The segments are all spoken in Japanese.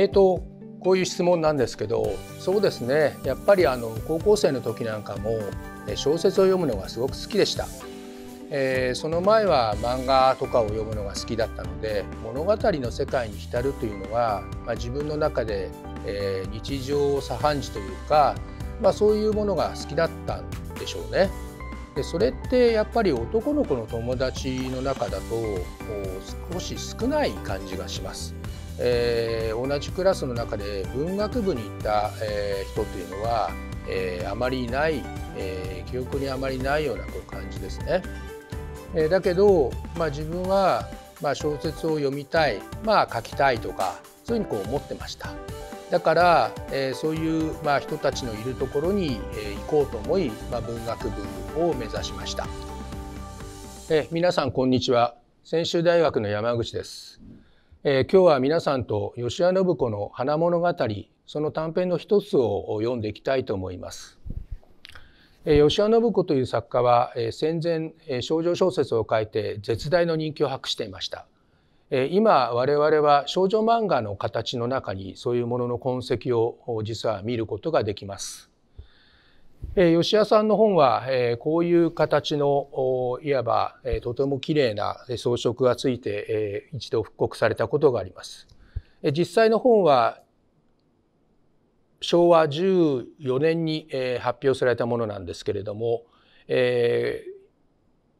えーと、こういう質問なんですけどそうですねやっぱりあの高校生の時なんかも小説を読むのがすごく好きでした、えー、その前は漫画とかを読むのが好きだったので物語の世界に浸るというのは、まあ、自分の中で、えー、日常茶飯事というか、まあ、そういうものが好きだったんでしょうね。でそれってやっぱり男の子の友達の中だと少し少ない感じがします。えー同じクラスの中で文学部に行った、えー、人というのは、えー、あまりない、えー、記憶にあまりないような感じですね。えー、だけど、まあ、自分は、まあ、小説を読みたい、まあ、書きたいとかそういうふうにこう思ってました。だから、えー、そういう、まあ、人たちのいるところに、えー、行こうと思い、まあ、文学部を目指しました。え皆さんこんにちは専修大学の山口です。えー、今日は皆さんと吉谷信子の花物語その短編の一つを読んでいきたいと思います。え吉谷信子という作家は、え戦前、え少女小説を書いて絶大の人気を博していました。えー、今我々は少女漫画の形の中にそういうものの痕跡を実は見ることができます。吉谷さんの本はこういう形のいわばとても綺麗な装飾がついて一度復刻されたことがあります。実際の本は昭和14年に発表されたものなんですけれども、え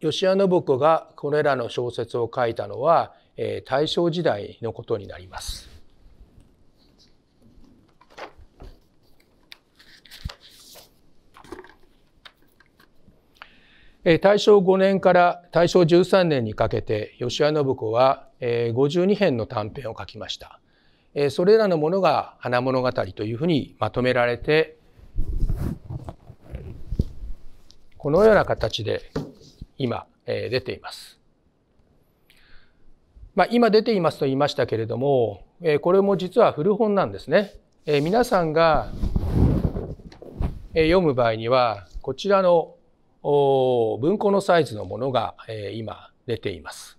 吉谷信子がこれらの小説を書いたのは大正時代のことになります。大正5年から大正13年にかけて吉羽信子は52編の短編を書きました。それらのものが「花物語」というふうにまとめられてこのような形で今出ています。まあ、今出ていますと言いましたけれどもこれも実は古本なんですね。皆さんが読む場合にはこちらの文庫のサイズのものが今出ています。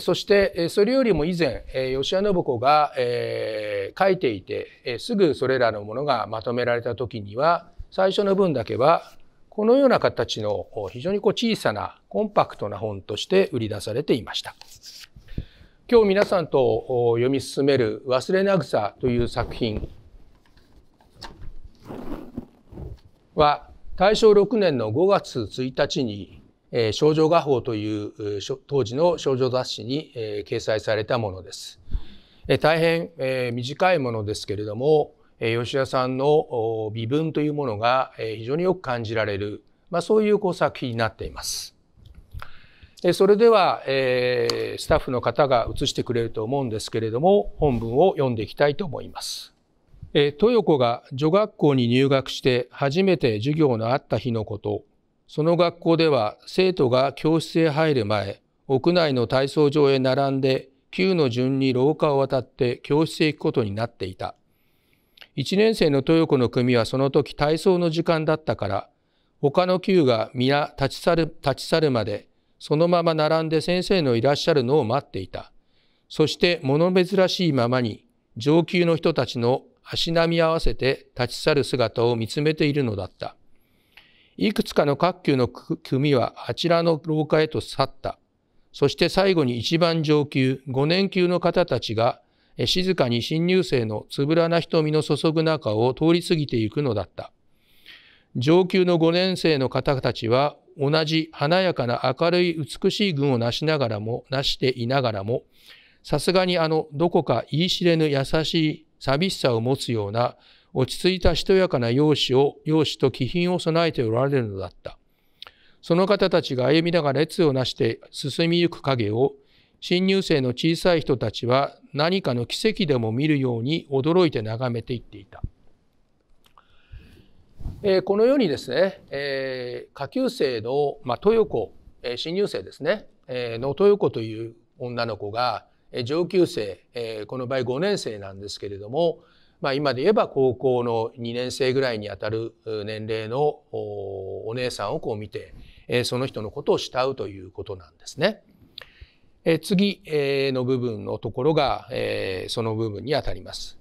そしてそれよりも以前吉田信子が書いていてすぐそれらのものがまとめられた時には最初の文だけはこのような形の非常にこう小さなコンパクトな本として売り出されていました。今日皆さんと読み進める「忘れなぐさ」という作品は大正6年の5月1日に「少女画報」という当時の少女雑誌に掲載されたものです。大変短いものですけれども吉田さんの微分というものが非常によく感じられる、まあ、そういうこう作品になっています。それでは、えー、スタッフの方が写してくれると思うんですけれども本文を読んでいきたいと思います。え豊子が女学校に入学して初めて授業のあった日のことその学校では生徒が教室へ入る前屋内の体操場へ並んで旧の順に廊下を渡って教室へ行くことになっていた1年生の豊子の組はその時体操の時間だったから他の球が皆立ち去る立ち去るまでそのまま並んで先生のいらっしゃるのを待っていたそして物珍しいままに上級の人たちの足並み合わせて立ち去る姿を見つめているのだった。いくつかの各級の組はあちらの廊下へと去った。そして最後に一番上級、5年級の方たちが静かに新入生のつぶらな瞳の注ぐ中を通り過ぎていくのだった。上級の5年生の方たちは同じ華やかな明るい美しい群を成しながらも、成していながらも、さすがにあのどこか言い知れぬ優しい寂しさを持つような落ち着いたしとやかな容姿を容姿と気品を備えておられるのだったその方たちが歩みながら列をなして進みゆく影を新入生の小さい人たちは何かの奇跡でも見るように驚いて眺めていっていた。えー、このようにですね、えー、下級生の、まあ、豊子、えー、新入生ですね、えの豊子という女の子が上級生、この場合5年生なんですけれども、まあ、今で言えば高校の2年生ぐらいにあたる年齢のお姉さんをこう見て、その人のことを慕うということなんですね。次の部分のところがその部分にあたります。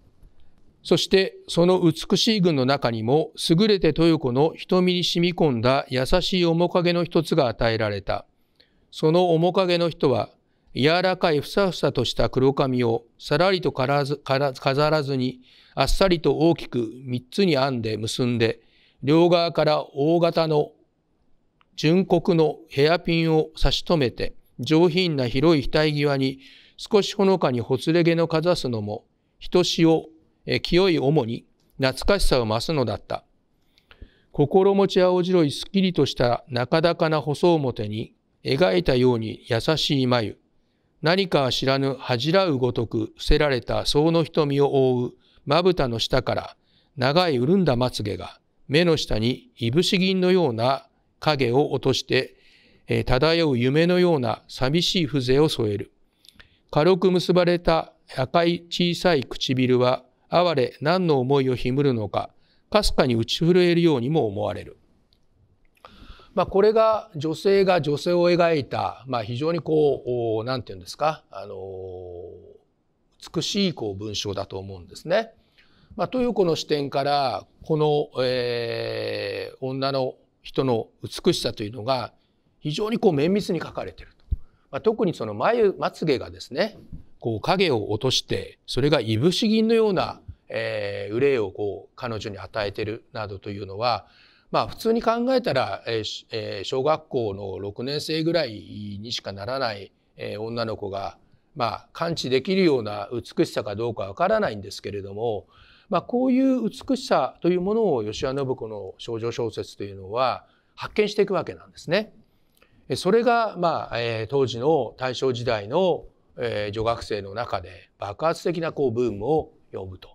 そしてその美しい群の中にも優れて豊子の瞳に染み込んだ優しい面影の一つが与えられた。その面影の人は柔らかいふさふさとした黒髪をさらりと飾らずにあっさりと大きく3つに編んで結んで両側から大型の純黒のヘアピンを差し止めて上品な広い額際に少しほのかにほつれ毛のかざすのもひとしお清い主に懐かしさを増すのだった心持ち青白いすっきりとした中高な細表に描いたように優しい眉何か知らぬ恥じらうごとく伏せられた層の瞳を覆うまぶたの下から長い潤んだまつげが目の下にいぶし銀のような影を落として、えー、漂う夢のような寂しい風情を添える。軽く結ばれた赤い小さい唇は哀れ何の思いをひむるのかかすかに打ち震えるようにも思われる。まあ、これが女性が女性を描いた、まあ、非常にこう何て言うんですか、あの美しいこう文章だと思うんですね。まあ、というこの視点からこの、えー、女の人の美しさというのが非常にこう綿密に書かれてると、まあ、特にその眉まつげがですねこう影を落としてそれがいぶし銀のような、えー、憂いをこう彼女に与えてるなどというのはまあ、普通に考えたら、えー、小学校の6年生ぐらいにしかならない、えー、女の子が、まあ、感知できるような美しさかどうかわからないんですけれども、まあ、こういう美しさというものを吉羽信子の少女小説というのは発見していくわけなんですね。それが、まあえー、当時の大正時代の、えー、女学生の中で爆発的なこうブームを呼ぶと。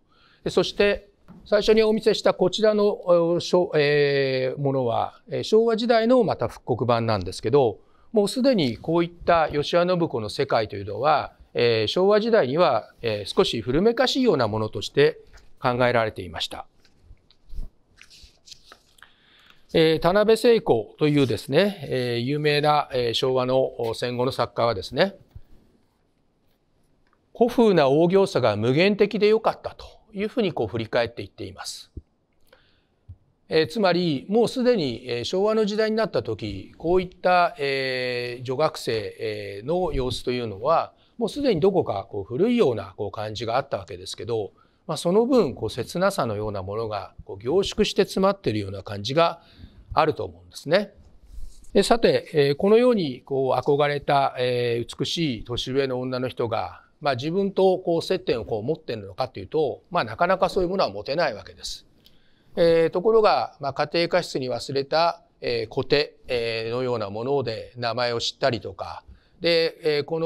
でそして最初にお見せしたこちらの、えものは昭和時代のまた復刻版なんですけどもうすでにこういった吉羽信子の世界というのは、え昭和時代には、え少し古めかしいようなものとして考えられていました。え田辺聖子というですね、え有名な、え昭和の戦後の作家はですね古風な大行さが無限的でよかったというふうにこう振り返っていっています。えー、つまりもうすでに、え昭和の時代になった時こういった、えー、女学生、えの様子というのはもうすでにどこかこう古いようなこう感じがあったわけですけど、まあ、その分こう切なさのようなものがこう凝縮して詰まっているような感じがあると思うんですね。でさて、えこのようにこう憧れた、え美しい年上の女の人がまあ、自分とこう接点をこう持っているのかというと、まあ、なかなかそういうものは持てないわけです。えー、ところが、まあ、家庭科室に忘れた、えー、コテ、えー、のようなもので名前を知ったりとかで、えー、こ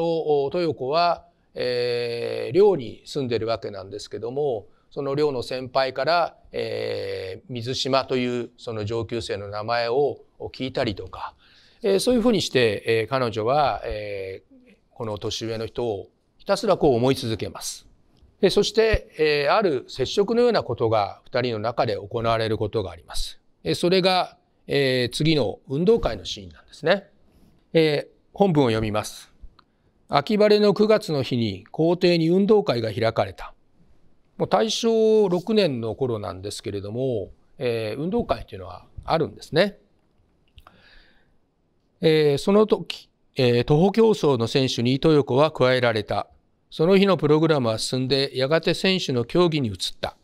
の豊子は、えー、寮に住んでるわけなんですけどもその寮の先輩から、えー、水島というその上級生の名前を聞いたりとか、えー、そういうふうにして、えー、彼女は、えー、この年上の人をひたすらこう思い続けます。でそして、えー、ある接触のようなことが2人の中で行われることがあります。えそれが、えー、次の運動会のシーンなんですね。えー、本文を読みます。秋晴れの9月の日に校庭に運動会が開かれた。もう大正6年の頃なんですけれども、えー、運動会というのはあるんですね。えー、その時、えー、徒歩競争の選手に豊子は加えられた。その日のプログラムは進んで、やがて選手の競技に移った。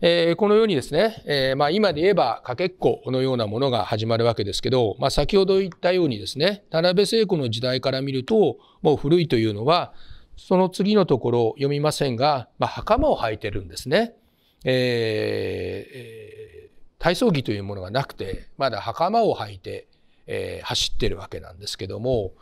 えー、このようにですね、えー、まあ、今で言えばかけっこのようなものが始まるわけですけど、まあ、先ほど言ったようにですね田辺聖子の時代から見るともう古いというのはその次のところ読みませんが、まあ、袴を履いてるんですね、えー、体操着というものがなくてまだ袴を履いて、え走ってるわけなんですけども。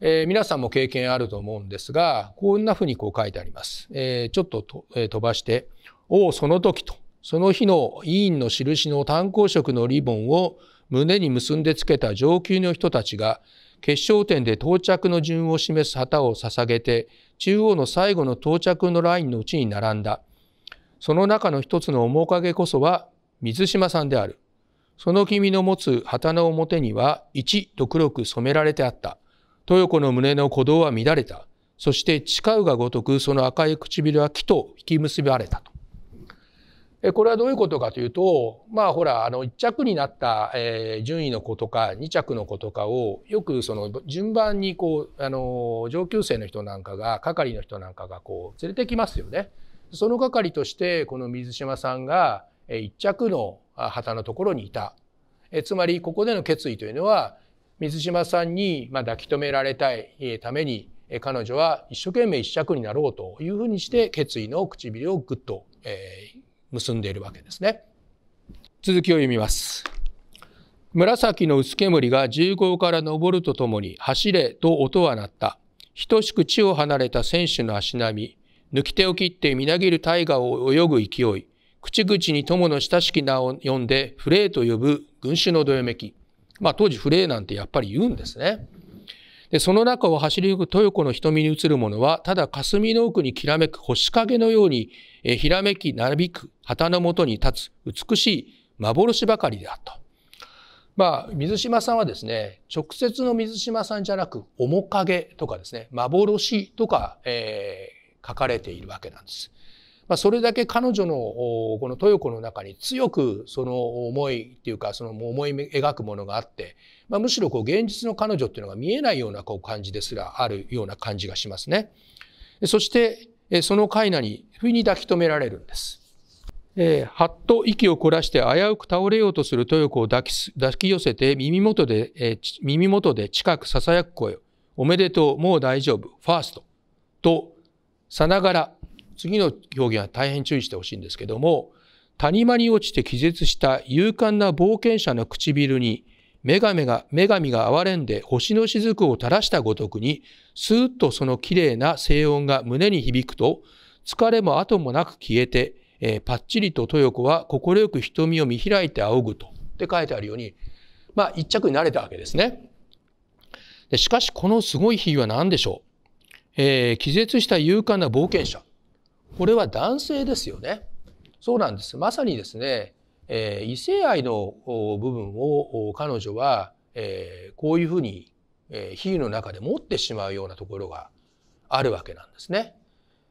えー、皆さんも経験あると思うんですがこんなふうにこう書いてあります。えー、ちょっとと、えー、飛ばして「おう、その時」とその日の委員の印の炭鉱色のリボンを胸に結んでつけた上級の人たちが決勝点で到着の順を示す旗を捧げて中央の最後の到着のラインのうちに並んだその中の一つの面影こそは水島さんであるその君の持つ旗の表には「1」と黒く染められてあった豊子の胸の鼓動は乱れた。そして誓うがごとくその赤い唇は木と引き結ばれたと。これはどういうことかというとまあほらあの1着になった、えー、順位の子とか2着の子とかをよくその順番にこうあの上級生の人なんかが係の人なんかがこう連れてきますよね。その係としてこの水島さんが1着の旗のところにいた。えつまりここでの決意というのは水島さんに抱き留められたいために彼女は一生懸命一尺になろうというふうにして決意の唇をぐっと、え結んでいるわけですね。続きを読みます。紫の薄煙が重口から昇るとともに走れと音は鳴った。等しく地を離れた選手の足並み、抜き手を切ってみなぎる大河を泳ぐ勢い、口々に友の親しき名を呼んでフレーと呼ぶ群衆のどよめき。まあ、当時フレーなんてやっぱり言うんですね。でその中を走りゆく豊子の瞳に映るものは、ただ霞の奥にきらめく星影のように、えひらめき、なびく旗のもとに立つ美しい幻ばかりであった。まあ、水島さんはですね、直接の水島さんじゃなく、面影とかですね、幻とか、えー、書かれているわけなんです。まあ、それだけ彼女のこの豊子の中に強くその思いっていうかその思い描くものがあって、まあ、むしろこう現実の彼女っていうのが見えないようなこう感じですらあるような感じがしますね。そしてそのカイナに不意に抱き留められるんです。えー、はっと息を凝らして危うく倒れようとする豊子を抱きす抱き寄せて耳元で、えー、耳元で近く囁く声を「おめでとうもう大丈夫ファースト」とさながら次の表現は大変注意してほしいんですけども、谷間に落ちて気絶した勇敢な冒険者の唇に、女神が、女神が憐れんで星の雫を垂らしたごとくに、スーッとその綺麗な静音が胸に響くと、疲れも後もなく消えて、えー、パッチリと豊子は快く瞳を見開いて仰ぐと。って書いてあるように、まあ一着になれたわけですね。でしかしこのすごい比喩は何でしょう、えー、気絶した勇敢な冒険者。これは男性ですよね。そうなんです。まさにですね、えー、異性愛の部分を彼女は、えー、こういうふうに、えー、比喩の中で持ってしまうようなところがあるわけなんですね。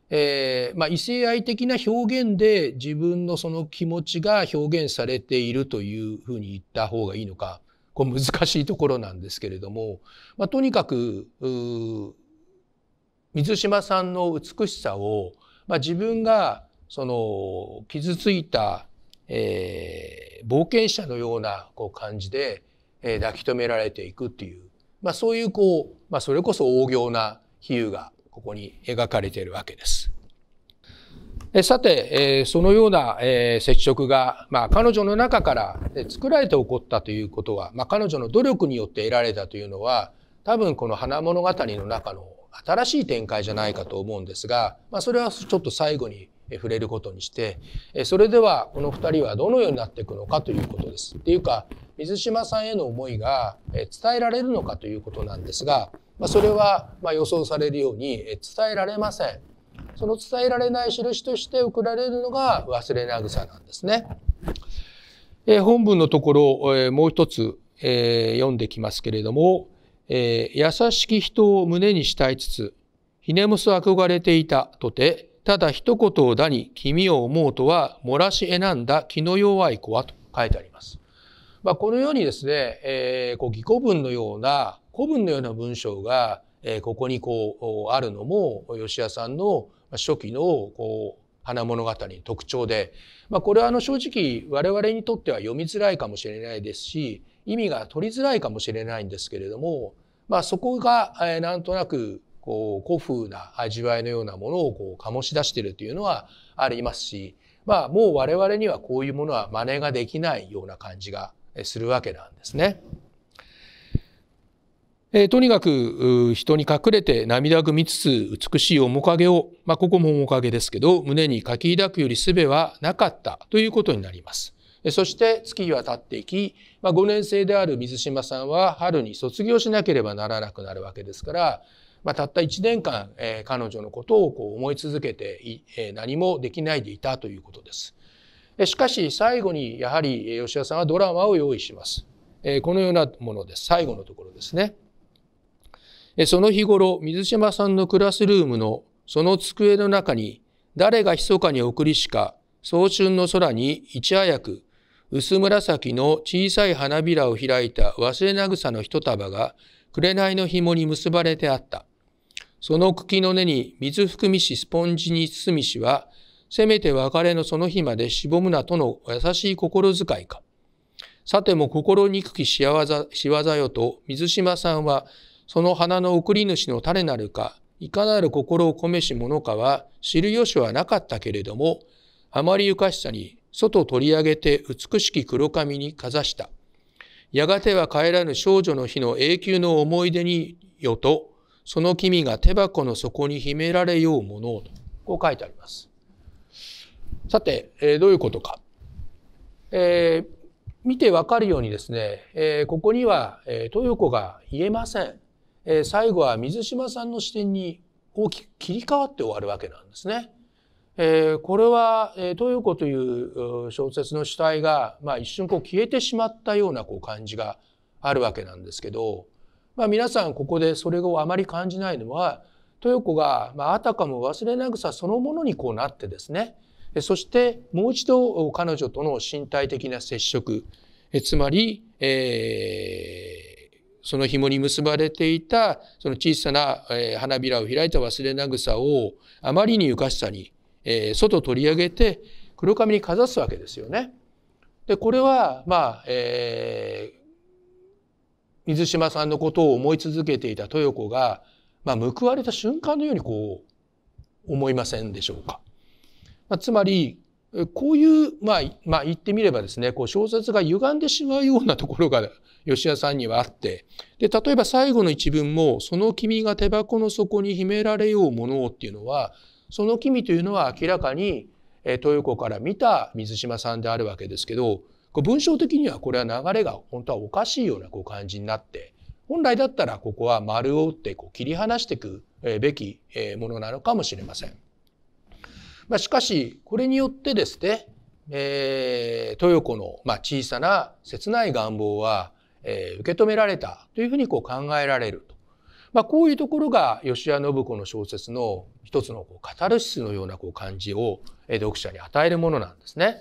えー、まあ、異性愛的な表現で自分のその気持ちが表現されているというふうに言った方がいいのかこう難しいところなんですけれども、まあ、とにかく水島さんの美しさをまあ、自分がその傷ついた、えー、冒険者のようなこう感じで、えー、抱き留められていくっていう、まあ、そういうこう、まあ、それこそ大行な比喩がここに描かれているわけです。さて、えー、そのような、えー、接触が、まあ、彼女の中から、ね、作られて起こったということは、まあ、彼女の努力によって得られたというのは多分この「花物語」の中の新しい展開じゃないかと思うんですが、まあ、それはちょっと最後に触れることにしてそれではこの2人はどのようになっていくのかということです。っていうか水島さんへの思いが伝えられるのかということなんですが、まあ、それはま予想されるように伝えられません。その伝えられない印として送られるのが忘れな草なんですね。え本文のところ、えもう一つ、え読んできますけれども、えー、優しき人を胸に慕いつつ、ひねむす憧れていたとて、ただ一言をだに君を思うとは漏らし得なんだ気の弱い子はと書いてあります。まあ、このようにですね、えー、こう義語文のような古文のような文章が、えー、ここにこうあるのも吉谷さんの初期のこう花物語の特徴で、まあ、これはあの正直我々にとっては読みづらいかもしれないですし意味が取りづらいかもしれないんですけれども、まあ、そこが、えなんとなくこう古風な味わいのようなものをこう醸し出しているというのはありますし、まあ、もう我々にはこういうものは真似ができないような感じがするわけなんですね。えー、とにかく人に隠れて涙ぐみつつ美しい面影を、まあ、ここも面影ですけど胸に書き抱くよりすべはなかったということになります。そして月日は経っていき、まあ、5年生である水島さんは春に卒業しなければならなくなるわけですから、まあ、たった1年間、えー、彼女のことをこう思い続けてい、えー、何もできないでいたということです。しかし最後にやはり吉田さんはドラマを用意します。えー、このようなものです。最後のところですね。その日頃、水島さんのクラスルームのその机の中に誰が密かに送りしか早春の空にいち早く薄紫の小さい花びらを開いた忘れな草の一束が紅の紐に結ばれてあった。その茎の根に水含みしスポンジに包みしは、せめて別れのその日までしぼむなとの優しい心遣いか。さても心憎き仕業よと水島さんは、その花の送り主の種なるか、いかなる心を込めし者かは知る由はなかったけれども、あまりゆかしさに外取り上げて美しき黒髪にかざした。やがては帰らぬ少女の日の永久の思い出によと、その君が手箱の底に秘められようものをと、こう書いてあります。さて、えー、どういうことか。えー、見てわかるようにですね、えー、ここには、えー、豊子が言えません。えー、最後は水島さんの視点に大きく切り替わって終わるわけなんですね。えー、これは、えー、東という小説の主体が、まあ、一瞬こう消えてしまったようなこう感じがあるわけなんですけど、まあ、皆さんここでそれをあまり感じないのは豊子が、まあ、あたかも忘れな草さそのものにこうなってですねそしてもう一度彼女との身体的な接触つまり、えー、その紐に結ばれていたその小さな花びらを開いた忘れな草さをあまりにゆかしさにえー、外取り上げて黒髪にかざすわけですよね。でこれはまあ、えー、水島さんのことを思い続けていた豊子が、まあ、報われた瞬間のようにこう思いませんでしょうか。まあ、つまりこういう、まあ、まあ、言ってみればですね、こう小説が歪んでしまうようなところが吉田さんにはあって、で、例えば最後の一文も、その君が手箱の底に秘められようものをっていうのは、その君というのは明らかに豊子から見た水島さんであるわけですけど文章的にはこれは流れが本当はおかしいようなこう感じになって本来だったらここは丸を打ってこう切り離していくべきものなのかもしれません。まあ、しかしこれによってですね、えー、豊子のまあ小さな切ない願望は、え受け止められたというふうにこう考えられると。まあ、こういうところが吉谷信子の小説の一つのこうカタルシスのようなこう感じを読者に与えるものなんですね。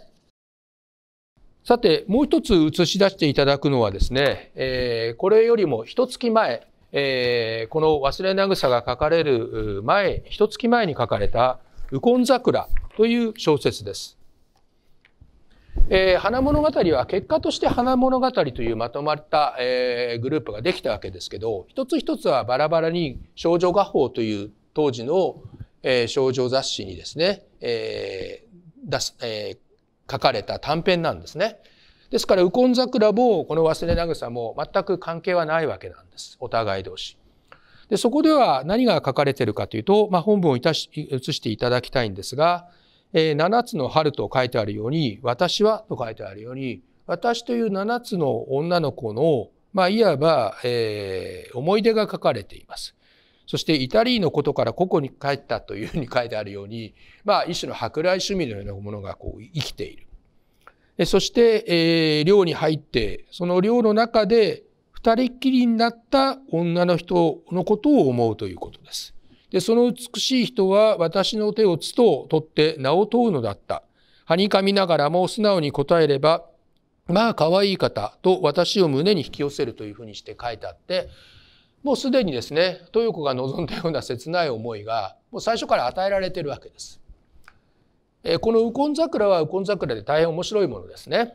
さて、もう一つ映し出していただくのはですね、えー、これよりも一月前、えー、この忘れな草さが書かれる前、一月前に書かれた、ウコン桜という小説です。えー、花物語は結果として花物語というまとまった、えー、グループができたわけですけど一つ一つはバラバラに少女画報という当時の、えー、少女雑誌にですね、えー出すえー、書かれた短編なんですね。ですから、右近桜もこの忘れさ」も全く関係はないわけなんです。お互い同士。でそこでは何が書かれているかというと、まあ、本文をいたし写していただきたいんですが、七7つの春と書いてあるように、私はと書いてあるように、私という7つの女の子の、まあ、いわば、えー、思い出が書かれています。そしてイタリーのことからここに帰ったというふうに書いてあるように、まあ、一種の舶来趣味のようなものがこう生きている。そして、えー、寮に入って、その寮の中で二人っきりになった女の人のことを思うということです。で、その美しい人は私の手をつとを取って名を問うのだった。はにかみながらも素直に答えれば、まあ可愛い方と私を胸に引き寄せるというふうにして書いてあって、もうすでにですね、豊子が望んだような切ない思いが、もう最初から与えられているわけです。えこのウコン桜はウコン桜で大変面白いものですね。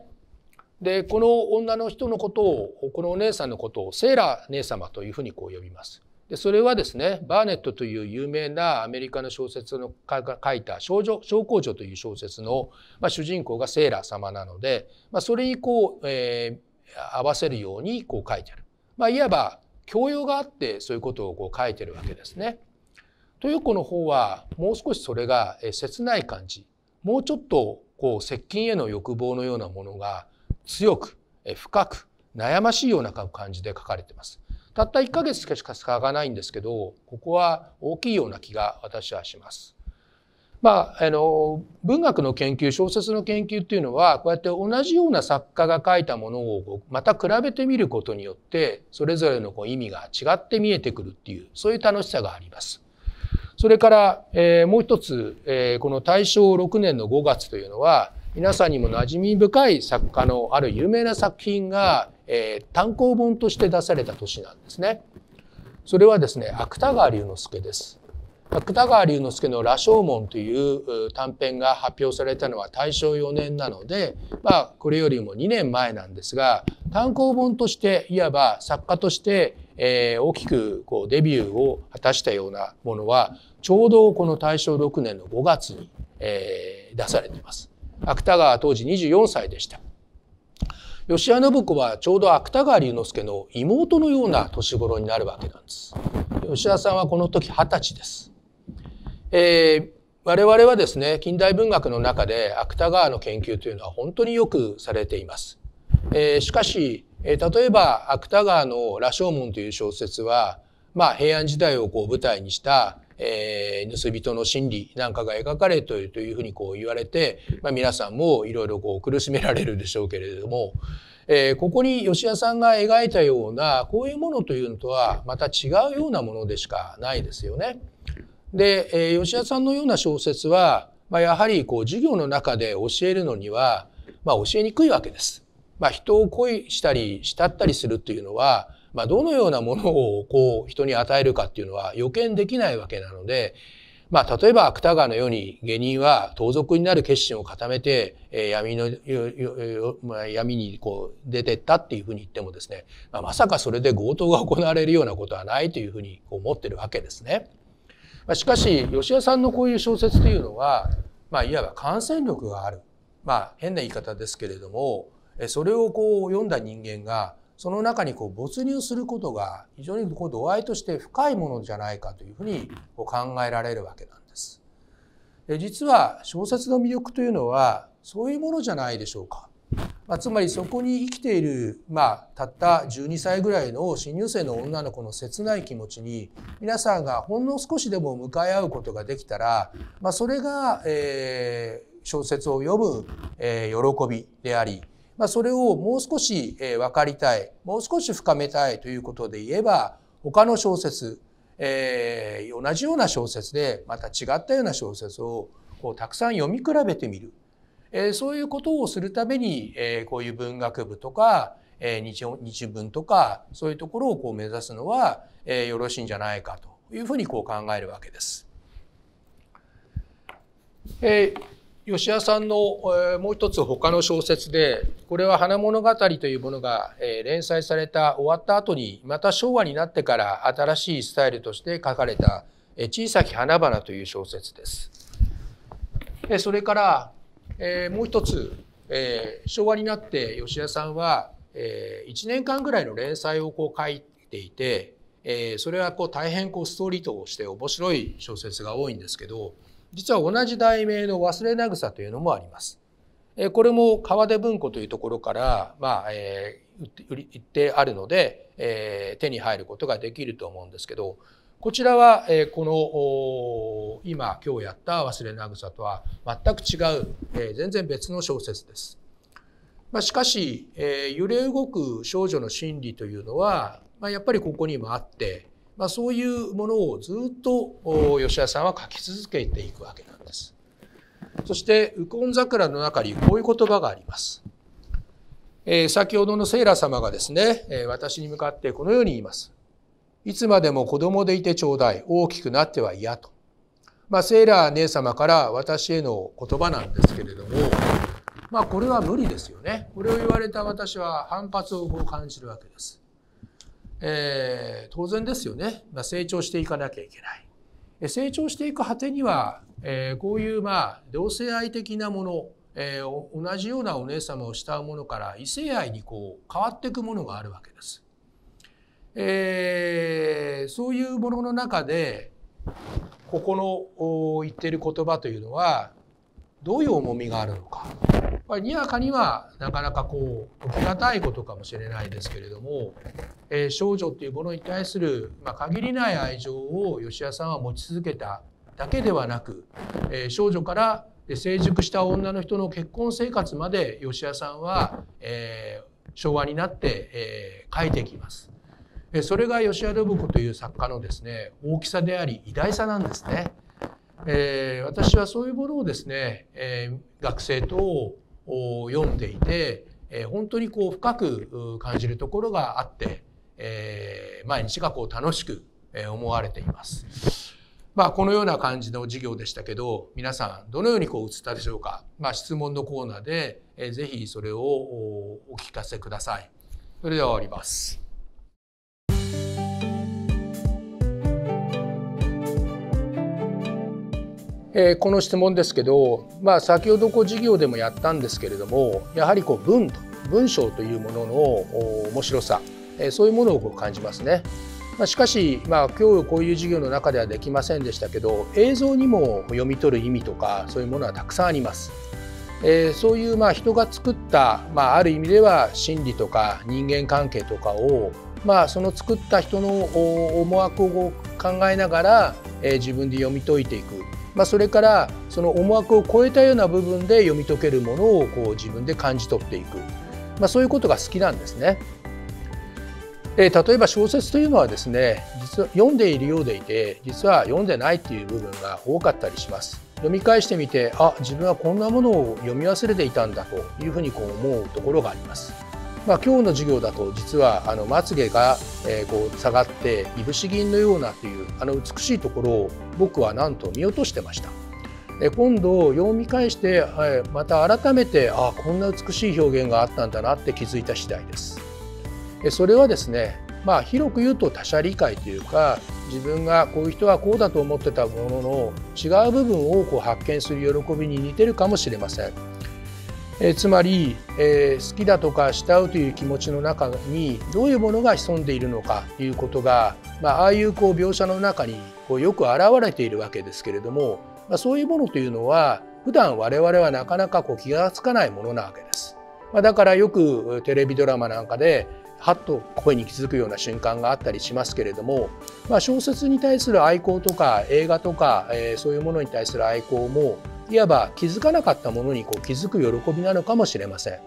で、この女の人のことを、このお姉さんのことをセーラー姉様というふうにこう呼びます。でそれはですねバーネットという有名なアメリカの小説の書いた「少女小公女」という小説の、まあ、主人公がセーラー様なので、まあ、それにこう、えー、合わせるようにこう書いてある、まあ、いわば教養があってそういうことをこう書いてるわけですね。というこの方はもう少しそれが切ない感じもうちょっとこう接近への欲望のようなものが強く深く悩ましいような感じで書かれてます。たった1ヶ月しか差がないんですけどここは大きいような気が私はします。まあ、あの文学の研究小説の研究っていうのはこうやって同じような作家が書いたものをまた比べてみることによってそれぞれのこう意味が違って見えてくるっていうそういう楽しさがあります。それから、えー、もう一つ、えー、この大正6年の5月というのは皆さんにも馴染み深い作家のある有名な作品がえー、単行本として出された年なんですね。それはですね、芥川龍之介です。芥川龍之介の「羅生門」という短編が発表されたのは大正4年なので、まあ、これよりも2年前なんですが単行本としていわば作家として、えー、大きくこうデビューを果たしたようなものはちょうどこの大正6年の5月に、えー、出されています。芥川当時24歳でした。吉屋信子はちょうど芥川龍之介の妹のような年頃になるわけなんです。吉田さんはこの時二十歳です。えー、我々はですね近代文学の中で芥川の研究というのは本当によくされています。えー、しかし、えー、例えば芥川の「羅生門」という小説は、まあ、平安時代をこう舞台にしたえー、盗人の心理なんかが描かれているというふうにこう言われて、まあ、皆さんもいろいろこう苦しめられるでしょうけれども、えー、ここに吉田さんが描いたようなこういうものというのとはまた違うようなものでしかないですよね。で、えー、吉田さんのような小説は、まあ、やはりこう授業の中で教えるのには、まあ、教えにくいわけです。まあ、人を恋したり慕ったりするというのはまあ、どのようなものをこう人に与えるかっていうのは予見できないわけなので、まあ、例えば芥川のように下人は盗賊になる決心を固めて、え闇の闇にこう出てったっていうふうに言ってもですね、まあ、まさかそれで強盗が行われるようなことはないというふうに思ってるわけですね。ましかし吉田さんのこういう小説というのは、まあ、いわば感染力がある、まあ、変な言い方ですけれどもそれをこう読んだ人間がその中にこう没入することが非常にこう度合いとして深いものじゃないかというふうにこう考えられるわけなんです。実は小説の魅力というのはそういうものじゃないでしょうか。まあ、つまりそこに生きている、まあ、たった12歳ぐらいの新入生の女の子の切ない気持ちに皆さんがほんの少しでも向かい合うことができたら、まあ、それが、えー、小説を読む、えー、喜びでありまあ、それをもう少し、えー、分かりたいもう少し深めたいということで言えば他の小説、えー、同じような小説でまた違ったような小説をこうたくさん読み比べてみる、えー、そういうことをするために、えー、こういう文学部とか、えー、日日文とかそういうところをこう目指すのは、えー、よろしいんじゃないかというふうにこう考えるわけです。えー吉田さんの、えー、もう一つ他の小説でこれは「花物語」というものが、えー、連載された終わった後にまた昭和になってから新しいスタイルとして書かれた「えー、小さき花々」という小説です。でそれから、えー、もう一つ、えー、昭和になって吉田さんは、えー、1年間ぐらいの連載をこう書いていて、えー、それはこう大変こうストーリーとして面白い小説が多いんですけど。実は同じ題名の「忘れな草」というのもあります。これも川出文庫というところから、まあえー、売ってあるので、えー、手に入ることができると思うんですけどこちらは、えー、この今今日やった「忘れな草」とは全く違う、えー、全然別の小説です。まあ、しかし、えー、揺れ動く少女の心理というのは、まあ、やっぱりここにもあって、まあ、そういうものをずっと吉田さんは書き続けていくわけなんです。そして「右近桜」の中にこういう言葉があります。えー、先ほどのセイラ様がですね、え私に向かってこのように言います。いつまでも子供でいてちょうだい。大きくなっては嫌と。まあ、セイラ姉様から私への言葉なんですけれども、まあ、これは無理ですよね。これを言われた私は反発を感じるわけです。えー、当然ですよね、まあ、成長していかなきゃいけない。成長していく果てには、えー、こういうまあ同性愛的なもの、えー、同じようなお姉様を慕うものから異性愛にこう変わっていくものがあるわけです。えー、そういうものの中でここの言ってる言葉というのはどういう重みがあるのかまあ、にわかにはなかなかこう受け難いことかもしれないですけれども、えー、少女っていうものに対する、まあ、限りない愛情を吉田さんは持ち続けただけではなく、えー、少女から成熟した女の人の結婚生活まで吉田さんは、えー、昭和になって、えー、書いてきます。それが吉田信子という作家のですね大きさであり偉大さなんですね。えー、私はそういうものをですね、えー、学生とを読んでいて、えー、本当にこう深く感じるところがあって、えー、毎日がこう楽しく思われています。まあ、このような感じの授業でしたけど皆さんどのようにこう映ったでしょうか、まあ、質問のコーナーで、えー、ぜひそれをお聞かせください。それでは終わります。えー、この質問ですけど、まあ、先ほどこう授業でもやったんですけれどもやはりこう文と文章というものの面白さ、えー、そういうものをこう感じますね。まあ、しかし、まあ、今日こういう授業の中ではできませんでしたけど映像にも読み取る意味とかそういうものはたくさんあります。えー、そういうまあ人が作った、まあ、ある意味では心理とか人間関係とかを、まあ、その作った人の思惑を考えながら、えー、自分で読み解いていくまあ、それからその思惑を超えたような部分で読み解けるものをこう自分で感じ取っていく、まあ、そういうことが好きなんですね。え例えば小説というのはですね実は読んでいるようでいて実は読んでないっていう部分が多かったりします。読み返してみてあ自分はこんなものを読み忘れていたんだというふうにこう思うところがあります。まあ、今日の授業だと実はあのまつげが、えこう下がっていぶし銀のようなというあの美しいところを僕はなんと見落としてました。で今度読み返して、はい、また改めてあこんな美しい表現があったんだなって気づいた次第です。それはですね、まあ、広く言うと他者理解というか自分がこういう人はこうだと思ってたものの違う部分をこう発見する喜びに似てるかもしれません。えつまり、えー、好きだとか慕うという気持ちの中にどういうものが潜んでいるのかということが、まあ、ああいうこう描写の中にこうよく現れているわけですけれども、まあ、そういうものというのは普段我々はなかなかこう気が付かないものなわけです。まあ、だからよくテレビドラマなんかではっと声に気づくような瞬間があったりしますけれども、まあ、小説に対する愛好とか映画とか、えー、そういうものに対する愛好もいわば気づかなかったものにこう気づく喜びなのかもしれません。